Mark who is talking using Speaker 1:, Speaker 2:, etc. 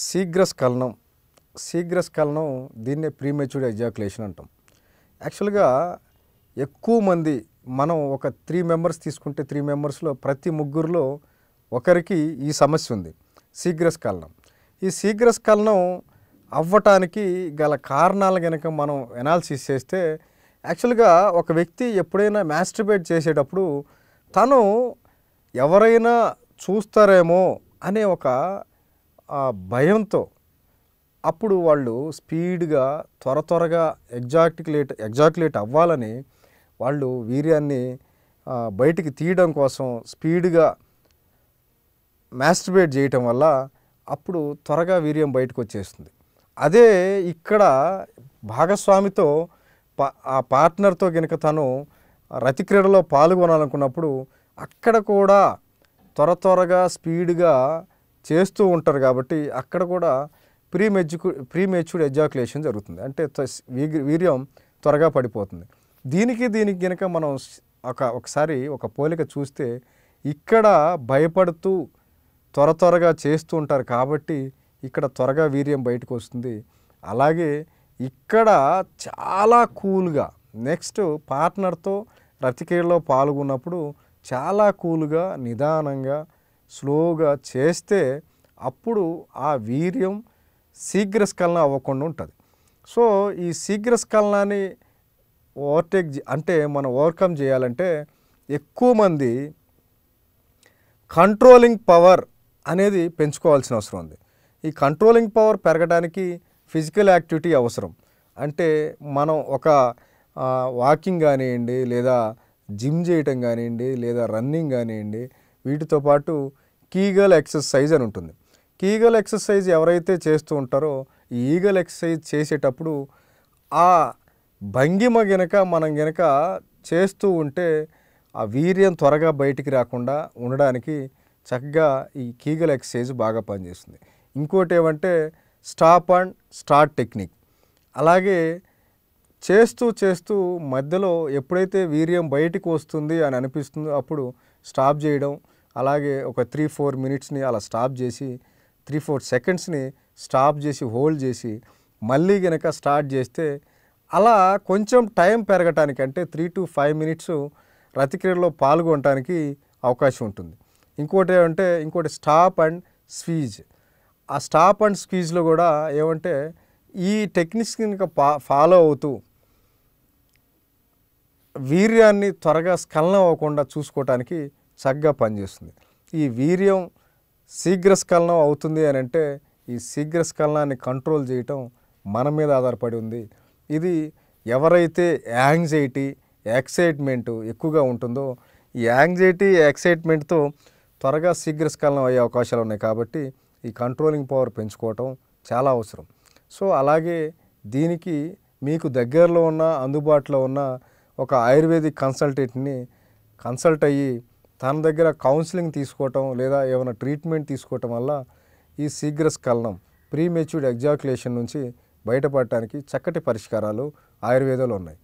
Speaker 1: శీఘ్ర శీఘ్ర స్ఖలనం దీన్నే ప్రీమెచ్యూర్డ్ ఎజాకులేషన్ అంటాం యాక్చువల్గా ఎక్కువ మంది మనం ఒక త్రీ మెంబర్స్ తీసుకుంటే త్రీ మెంబర్స్లో ప్రతి ముగ్గురులో ఒకరికి ఈ సమస్య ఉంది శీఘ్ర స్ఖలనం ఈ స్ఖలనం అవ్వటానికి గల కారణాలు కనుక మనం ఎనాలిసిస్ చేస్తే యాక్చువల్గా ఒక వ్యక్తి ఎప్పుడైనా మ్యాస్ట్రిబేట్ చేసేటప్పుడు తను ఎవరైనా చూస్తారేమో అనే ఒక ఆ భయంతో అప్పుడు వాళ్ళు స్పీడ్గా త్వర త్వరగా ఎగ్జాక్టిక్లేట్ ఎగ్జాక్యులేట్ అవ్వాలని వాళ్ళు వీర్యాన్ని బయటికి తీయడం కోసం స్పీడ్గా మ్యాస్టిబేట్ చేయటం వల్ల అప్పుడు త్వరగా వీర్యం బయటకు వచ్చేస్తుంది అదే ఇక్కడ భాగస్వామితో ఆ పార్ట్నర్తో కనుక తను రతి క్రీడలో పాల్గొనాలనుకున్నప్పుడు అక్కడ కూడా త్వర త్వరగా స్పీడ్గా చేస్తూ ఉంటారు కాబట్టి అక్కడ కూడా ప్రీ మెజ్యుకు ప్రీ మెచ్యూర్డ్ ఎజాకులేషన్ జరుగుతుంది అంటే వీర్యం త్వరగా పడిపోతుంది దీనికి దీనికి కనుక మనం ఒక ఒకసారి ఒక పోలిక చూస్తే ఇక్కడ భయపడుతూ త్వర త్వరగా చేస్తూ ఉంటారు కాబట్టి ఇక్కడ త్వరగా వీర్యం బయటకు వస్తుంది అలాగే ఇక్కడ చాలా కూల్గా నెక్స్ట్ పార్ట్నర్తో రతికేయలో పాల్గొన్నప్పుడు చాలా కూల్గా నిదానంగా స్లోగా చేస్తే అప్పుడు ఆ వీర్యం శీఘ్రస్ఖలన అవ్వకుండా ఉంటుంది సో ఈ శీఘ్రస్ఖలనాన్ని ఓవర్టేక్ అంటే మనం ఓవర్కమ్ చేయాలంటే ఎక్కువ మంది కంట్రోలింగ్ పవర్ అనేది పెంచుకోవాల్సిన అవసరం ఉంది ఈ కంట్రోలింగ్ పవర్ పెరగడానికి ఫిజికల్ యాక్టివిటీ అవసరం అంటే మనం ఒక వాకింగ్ కానివ్వండి లేదా జిమ్ చేయటం కానివ్వండి లేదా రన్నింగ్ కానివ్వండి వీటితో పాటు కీగల్ ఎక్సర్సైజ్ అని ఉంటుంది కీగల్ ఎక్సర్సైజ్ ఎవరైతే చేస్తూ ఉంటారో ఈగల్ ఎక్సర్సైజ్ చేసేటప్పుడు ఆ భంగిమ గనక మనం గనక చేస్తూ ఉంటే ఆ వీర్యం త్వరగా బయటికి రాకుండా ఉండడానికి చక్కగా ఈ కీగల్ ఎక్సర్సైజ్ బాగా పనిచేస్తుంది ఇంకోటి ఏమంటే స్టాప్ అండ్ స్టార్ట్ టెక్నిక్ అలాగే చేస్తూ చేస్తూ మధ్యలో ఎప్పుడైతే వీర్యం బయటికి వస్తుంది అని అనిపిస్తుందో అప్పుడు స్టాప్ చేయడం అలాగే ఒక త్రీ ఫోర్ మినిట్స్ని అలా స్టాప్ చేసి త్రీ ఫోర్ సెకండ్స్ని స్టాప్ చేసి హోల్డ్ చేసి మళ్ళీ కనుక స్టార్ట్ చేస్తే అలా కొంచెం టైం పెరగటానికి అంటే త్రీ టు ఫైవ్ మినిట్స్ రతిక్రియలో పాల్గొనటానికి అవకాశం ఉంటుంది ఇంకోటి ఏమంటే ఇంకోటి స్టాప్ అండ్ స్వీజ్ ఆ స్టాప్ అండ్ స్క్వీజ్లో కూడా ఏమంటే ఈ టెక్నిక్స్ కనుక ఫాలో అవుతూ వీర్యాన్ని త్వరగా స్కలనం అవ్వకుండా చూసుకోవటానికి చక్కగా పనిచేస్తుంది ఈ వీర్యం శీఘ్రస్ఖలనం అవుతుంది అని అంటే ఈ శీఘ్రస్ఖలనాన్ని కంట్రోల్ చేయటం మన మీద ఆధారపడి ఉంది ఇది ఎవరైతే యాంగ్జైటీ ఎక్సైట్మెంట్ ఎక్కువగా ఉంటుందో ఈ యాంగ్జైటీ ఎక్సైట్మెంట్తో త్వరగా శీఘ్రస్ఖలనం అయ్యే అవకాశాలు ఉన్నాయి కాబట్టి ఈ కంట్రోలింగ్ పవర్ పెంచుకోవటం చాలా అవసరం సో అలాగే దీనికి మీకు దగ్గరలో ఉన్న అందుబాటులో ఉన్న ఒక ఆయుర్వేదిక్ కన్సల్టెంట్ని కన్సల్ట్ అయ్యి తన దగ్గర కౌన్సిలింగ్ తీసుకోవటం లేదా ఏమైనా ట్రీట్మెంట్ తీసుకోవటం వల్ల ఈ శీఘ్ర స్కలనం ప్రీమెచ్యూర్డ్ ఎగ్జాక్యులేషన్ నుంచి బయటపడటానికి చక్కటి పరిష్కారాలు ఆయుర్వేదంలో ఉన్నాయి